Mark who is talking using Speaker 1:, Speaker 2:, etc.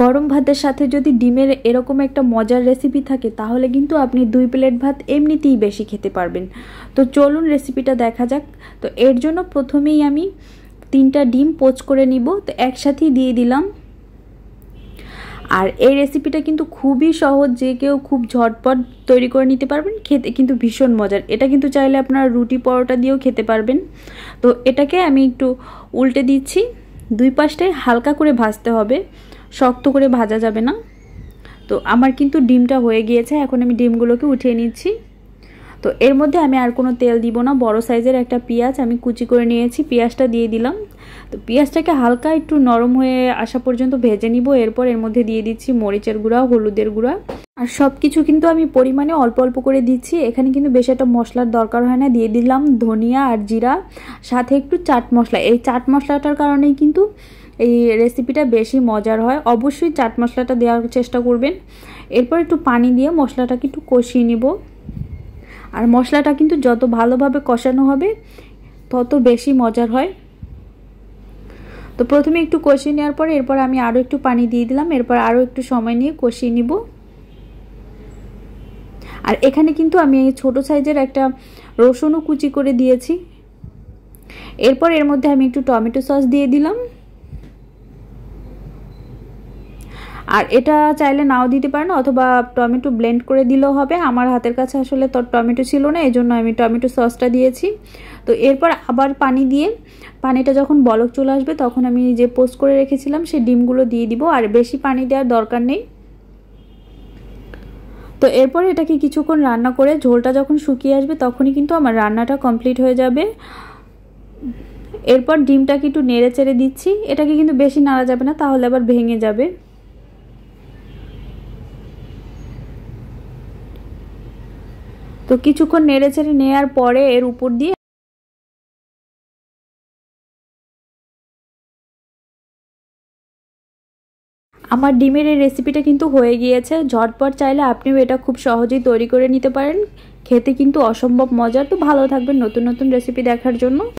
Speaker 1: গরম ভাতের সাথে যদি ডিমের এরকম একটা মজার রেসিপি থাকে তাহলে কিন্তু আপনি দুই প্লেট ভাত এমনিতেই বেশি খেতে পারবেন তো চলুন রেসিপিটা দেখা যাক তো এর জন্য প্রথমেই আমি তিনটা ডিম পোচ করে নিব তো একসাথেই দিয়ে দিলাম আর এই রেসিপিটা কিন্তু খুবই সহজ যে কেউ খুব ঝটপট তৈরি করে নিতে পারবেন খেতে কিন্তু ভীষণ মজার এটা কিন্তু চাইলে আপনারা রুটি পরোটা দিয়েও খেতে পারবেন তো এটাকে আমি একটু উল্টে দিচ্ছি দুই পাশটাই হালকা করে ভাজতে হবে শক্ত করে ভাজা যাবে না তো আমার কিন্তু ডিমটা হয়ে গিয়েছে এখন আমি ডিমগুলোকে উঠিয়ে নিচ্ছি তো এর মধ্যে আমি আর কোনো তেল দিব না বড় সাইজের একটা পেঁয়াজ আমি কুচি করে নিয়েছি পেঁয়াজটা দিয়ে দিলাম তো পেঁয়াজটাকে হালকা একটু নরম হয়ে আসা পর্যন্ত ভেজে নিব এরপর এর মধ্যে দিয়ে দিচ্ছি মরিচের গুঁড়া হলুদের গুঁড়া আর সব কিছু কিন্তু আমি পরিমাণে অল্প অল্প করে দিচ্ছি এখানে কিন্তু বেশি একটা মশলার দরকার হয় না দিয়ে দিলাম ধনিয়া আর জিরা সাথে একটু চাট মশলা এই চাট মশলাটার কারণেই কিন্তু এই রেসিপিটা বেশি মজার হয় অবশ্যই চাট মশলাটা দেওয়ার চেষ্টা করবেন এরপর একটু পানি দিয়ে মশলাটাকে একটু কষিয়ে নিব আর মশলাটা কিন্তু যত ভালোভাবে কষানো হবে তত বেশি মজার হয় তো প্রথমে একটু কষিয়ে নেওয়ার পর এরপর আমি আরও একটু পানি দিয়ে দিলাম এরপর আরও একটু সময় নিয়ে কষিয়ে নিব আর এখানে কিন্তু আমি ছোট সাইজের একটা রসুনও কুচি করে দিয়েছি এরপর এর মধ্যে আমি একটু টমেটো সস দিয়ে দিলাম আর এটা চাইলে নাও দিতে পারেন অথবা টমেটো ব্লেন্ড করে দিলেও হবে আমার হাতের কাছে আসলে তো টমেটো ছিল না এই জন্য আমি টমেটো সসটা দিয়েছি তো এরপর আবার পানি দিয়ে পানিটা যখন বলক চলে আসবে তখন আমি যে পোস্ট করে রেখেছিলাম সে ডিমগুলো দিয়ে দিব আর বেশি পানি দেওয়ার দরকার নেই তো এরপর এটাকে কিছুক্ষণ রান্না করে ঝোলটা যখন শুকিয়ে আসবে তখনই কিন্তু আমার রান্নাটা কমপ্লিট হয়ে যাবে এরপর ডিমটাকে একটু নেড়ে চেড়ে দিচ্ছি এটাকে কিন্তু বেশি নাড়া যাবে না তাহলে আবার ভেঙে যাবে তো কিছুক্ষণ নেড়ে চেড়ে নেওয়ার পরে এর উপর দিয়ে আমার ডিমের এই রেসিপিটা কিন্তু হয়ে গিয়েছে ঝটপট চাইলে আপনিও এটা খুব সহজেই তৈরি করে নিতে পারেন খেতে কিন্তু অসম্ভব মজা তো ভালো থাকবেন নতুন নতুন রেসিপি দেখার জন্য